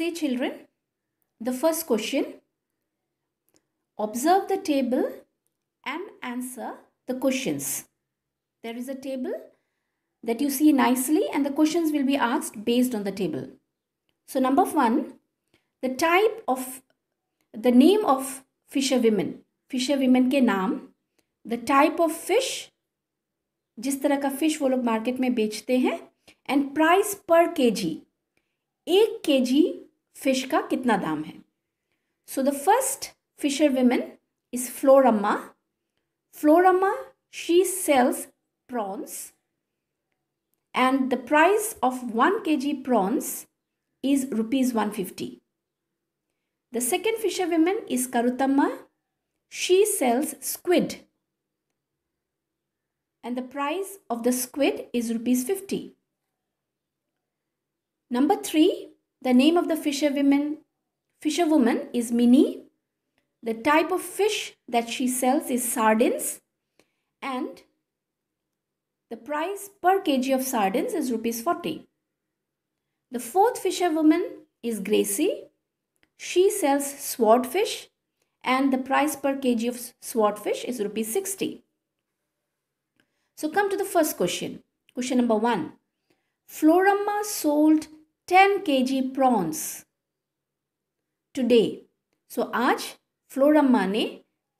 See children, the first question. Observe the table and answer the questions. There is a table that you see nicely and the questions will be asked based on the table. So number one, the type of, the name of fisherwomen. Fisherwomen के नाम the type of fish, जिस तरह का fish वो लोग market में बेचते हैं and price per kg, एक फिश का कितना दाम है so the first fisher women is Floramma she sells prawns and the price of 1 kg prawns is rupees 150 the second fisherwoman is karutamma she sells squid and the price of the squid is rupees 50 number 3 the name of the fisherwoman, fisherwoman is Minnie. The type of fish that she sells is sardines. And the price per kg of sardines is rupees 40. The fourth fisherwoman is Gracie. She sells swordfish and the price per kg of swordfish is rupees 60. So come to the first question. Question number 1. Florama sold ten K G prawns today so आज फ्लोरम्मा ने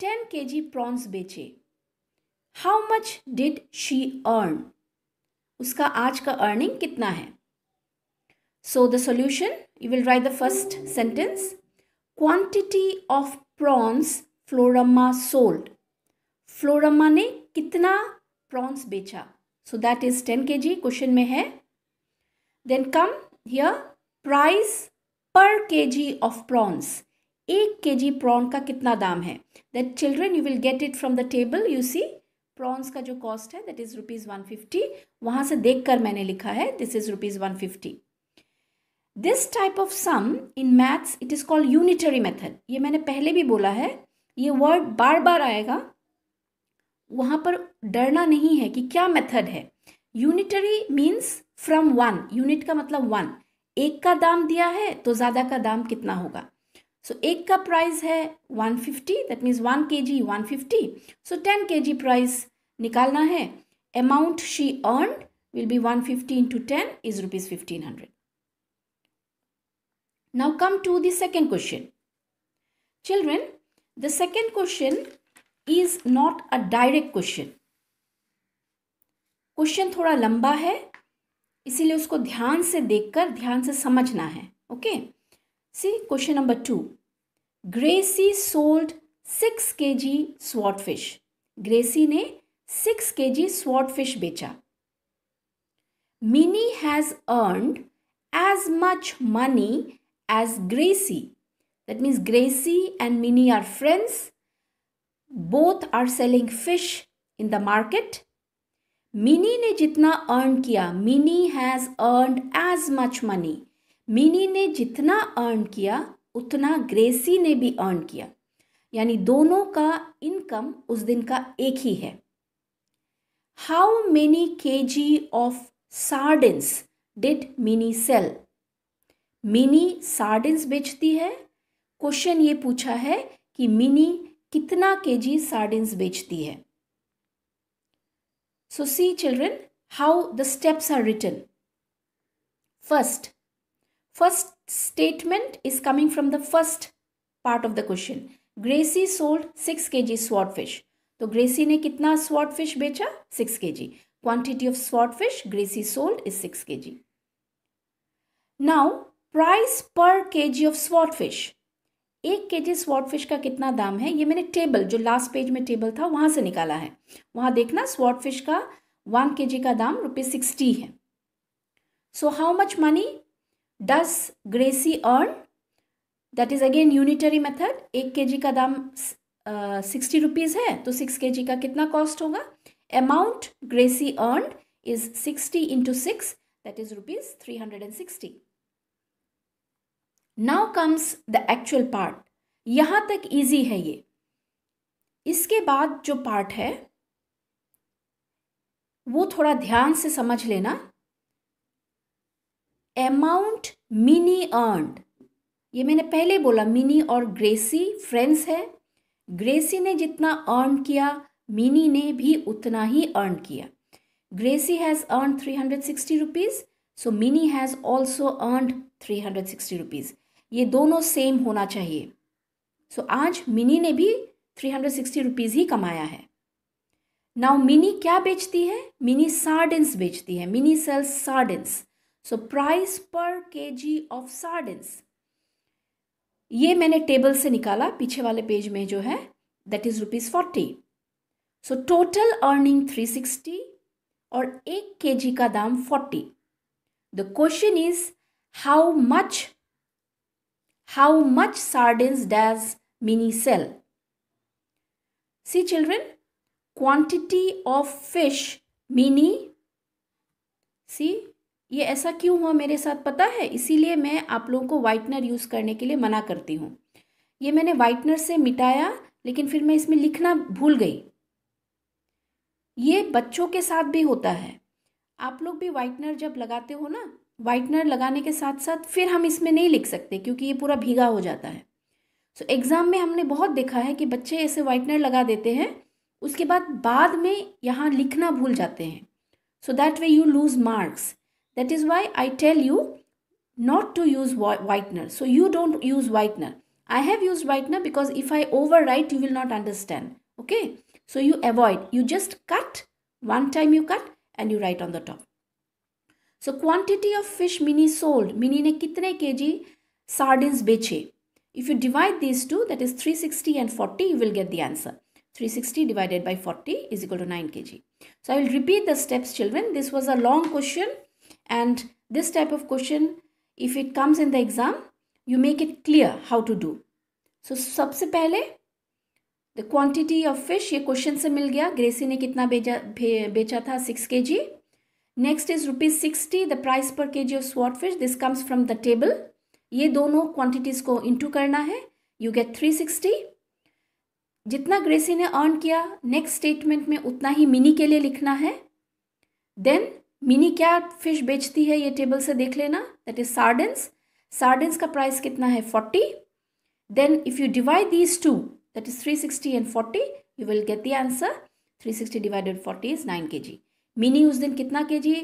ten K G prawns बेचे how much did she earn उसका आज का earning कितना है so the solution you will write the first sentence quantity of prawns Florama sold Florama ने कितना प्रॉन्स बेचा so that is ten K ji question में है then come here price per K G of prawns एक K जी prawn का कितना दाम है that children you will get it from the table you see prawns का जो कॉस्ट है that is rupees one fifty वहाँ से देख कर मैंने लिखा है this is rupees one fifty this type of sum in maths it is called unitary method ये मैंने पहले भी बोला है ये वर्ड बार बार आएगा वहाँ पर डरना नहीं है कि क्या मेथड है unitary means from one unit का मतलब वन एक का दाम दिया है तो ज़्यादा का दाम कितना होगा सो so, एक का प्राइस है 150 fifty that means one K G one fifty so ten K G price निकालना है amount she earn will be one fifty into ten is rupees fifteen hundred now come to the second question children the second question is not a direct question question थोड़ा लंबा है इसीलिए उसको ध्यान से देखकर ध्यान से समझना है okay see question number two Gracie sold six K G swat fish Gracie ने six K G swat fish बेचा Minnie has earned as much money as Gracie that means Gracie and Minnie are friends both are selling fish in the market Minnie ने जितना earn किया Minnie has earn as much money Minnie ने जितना earn किया उतना ग्रेसी ने भी earn किया यानी दोनों का इनकम उस दिन का एक ही है how many K G of sardines did Minnie sell Minnie sardines बेचती है क्वेश्चन ये पूछा है कि मिनी कितना के जी सार्डिन्स बेचती है So see children how the steps are written. First, first statement is coming from the first part of the question. Gracie sold 6 kg swordfish. So Gracie ne कितना swordfish becha six kg. Quantity of swordfish Gracie sold is six kg. Now price per kg of swordfish. एक K जी स्वॉट fish का कितना दाम है ये मैंने table जो last page में टेबल था वहाँ से निकाला है वहाँ देखना स्वॉट फिश का वन के जी का दाम रुपीज सिक्सटी है so how much money does Gracie earn that is again unitary method एक के जी का दाम सिक्सटी uh, रुपीज़ है तो सिक्स के जी का कितना कॉस्ट होगा amount Gracie earn is sixty into six that is rupees three hundred and sixty now comes the actual part यहाँ तक इजी है ये इसके बाद जो पार्ट है वो थोड़ा ध्यान से समझ लेना अमाउंट मिनी अर्नड ये मैंने पहले बोला मिनी और ग्रेसी फ्रेंड्स है ग्रेसी ने जितना अर्न किया मिनी ने भी उतना ही अर्न किया Gracie has earn three hundred sixty rupees so Minnie has also earned three hundred sixty rupees ये दोनों सेम होना चाहिए सो so, आज मिनी ने भी थ्री हंड्रेड सिक्सटी रुपीज़ ही कमाया है नाउ मिनी क्या बेचती है मिनी सार्डेंस बेचती है Minnie sells sardines so price per K G of सार्डेंस ये मैंने टेबल से निकाला पीछे वाले पेज में जो है that is rupees forty so total earning three sixty और एक के जी का दाम forty the question is how much How much sardines does Minnie sell? See children, quantity of fish Minnie see ये ऐसा क्यों हुआ मेरे साथ पता है इसीलिए मैं आप लोगों को वाइटनर यूज़ करने के लिए मना करती हूँ ये मैंने वाइटनर से मिटाया लेकिन फिर मैं इसमें लिखना भूल गई ये बच्चों के साथ भी होता है आप लोग भी वाइटनर जब लगाते हो ना वाइटनर लगाने के साथ साथ फिर हम इसमें नहीं लिख सकते क्योंकि ये पूरा भीगा हो जाता है सो so, एग्ज़ाम में हमने बहुत देखा है कि बच्चे ऐसे वाइटनर लगा देते हैं उसके बाद बाद में यहाँ लिखना भूल जाते हैं so that way you lose marks that is why I tell you not to use whitener so you don't use whitener I have use whitener because if I overwrite, you will not understand. Okay? So you avoid. You just cut. One time you cut and you write on the top. So quantity of fish Minnie sold Minnie ने कितने K G sardines बेचे if you divide this two that is three sixty and forty you will get the answer three sixty divided by forty is equal to nine K G so I will repeat the steps children this was a long question and this type of question if it comes in the exam you make it clear how to do so सबसे पहले the quantity of fish ये question से मिल गया ग्रेसी ने कितना बेचा बेचा था six K G next is rupees sixty the price per K G of swat fish this comes from the table ये दोनों क्वांटिटीज को इंटू करना है यू गेट थ्री सिक्सटी जितना ग्रेसी ने अर्न किया नेक्स्ट स्टेटमेंट में उतना ही मिनी के लिए लिखना है देन मिनी क्या फिश बेचती है ये टेबल से देख लेना दैट इज सार्डेंस सार्डेंस का प्राइस कितना है forty then if you divide these two that is three sixty and forty you will get the answer three sixty divided forty is nine K G mini उस दिन कितना के जी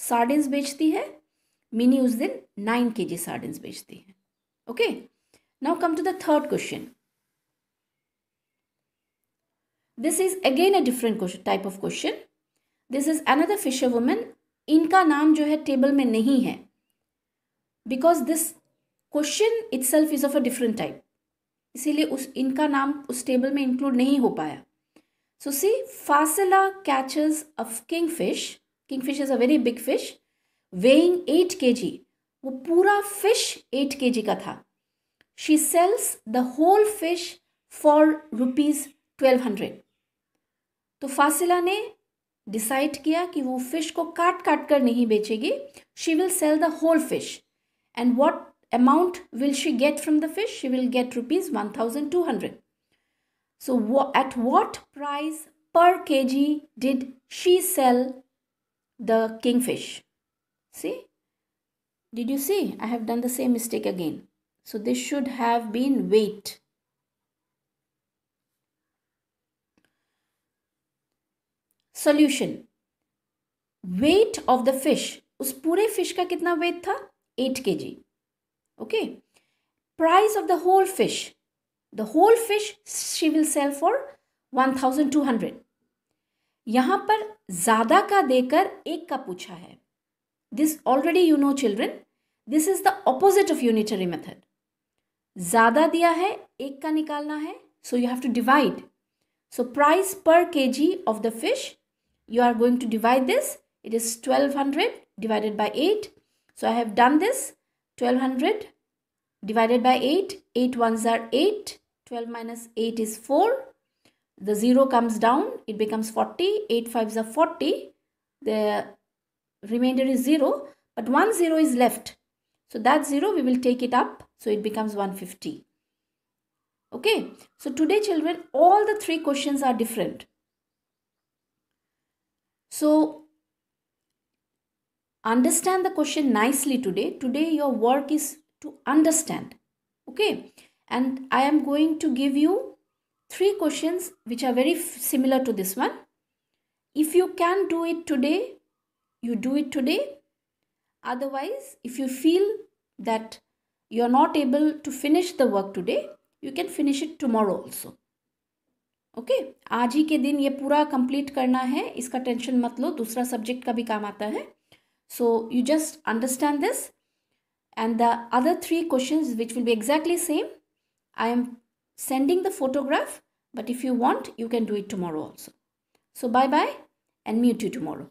सार्डिन्स बेचती है mini उस दिन नाइन के जी सार्डिन्स बेचती है okay now come to the third question this is again a different question type of question this is another fisher women इनका नाम जो है टेबल में नहीं है because this question itself is of a different type इसीलिए उस इनका नाम उस टेबल में इंक्लूड नहीं हो पाया So see, Facilla catches of kingfish. Kingfish is a very big fish, weighing 8 kg. वो पूरा फिश 8 kg का था she sells the whole fish for rupees twelve hundred तो फासिला ने डिसाइड किया कि वो फिश को काट काट कर नहीं बेचेगी she will sell the whole fish and what amount will she get from the fish she will get rupees one thousand two hundred So, at what price per kg did she sell the kingfish? See? Did you see? I have done the same mistake again. So, this should have been weight. Solution. Weight of the fish. Us pure fish ka kitna weight tha? 8 kg. Okay. Price of the whole fish the whole fish she will sell for 1200 यहाँ पर ज़्यादा का देकर एक का पूछा है this already you know children this is the opposite of unitary method ज़्यादा दिया है एक का निकालना है so you have to divide so price per K G of the you are going to divide this it is 1200 divided by 8 so i have done this 1200 divided by 8 8 ones are 8 12 minus 8 is 4. The 0 comes down. It becomes 40. 8 5s are 40. The remainder is 0. But 1 0 is left. So that 0 we will take it up. So it becomes 150. Okay. So today children all the three questions are different. So understand the question nicely today. Today your work is to understand. Okay and I am going to give you three questions which are very similar to this one. If you can do it today, you do it today. Otherwise, if you feel that you are not able to finish the work today, you can finish it tomorrow also. Okay okay? आज ही के दिन ये पूरा complete करना है इसका tension मत लो दूसरा सब्जेक्ट का भी काम आता है so you just understand this and the other three questions which will be exactly same I am sending the photograph but if you want you can do it tomorrow also. So bye bye and meet you tomorrow.